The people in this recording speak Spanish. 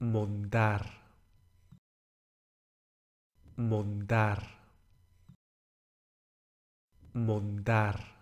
mondar mondar mondar